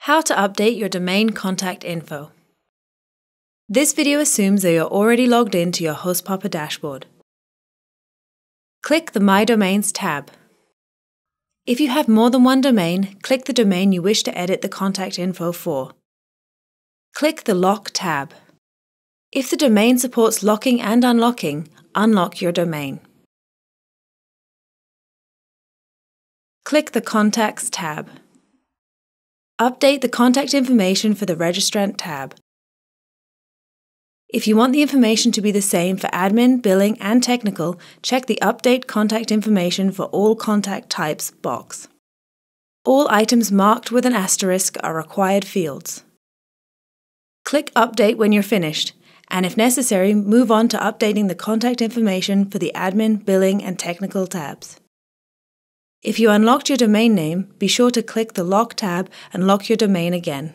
How to update your domain contact info. This video assumes that you're already logged in to your Hostpopper dashboard. Click the My Domains tab. If you have more than one domain, click the domain you wish to edit the contact info for. Click the Lock tab. If the domain supports locking and unlocking, unlock your domain. Click the Contacts tab update the contact information for the registrant tab. If you want the information to be the same for admin, billing, and technical, check the Update Contact Information for All Contact Types box. All items marked with an asterisk are required fields. Click Update when you're finished, and if necessary, move on to updating the contact information for the admin, billing, and technical tabs. If you unlocked your domain name, be sure to click the Lock tab and lock your domain again.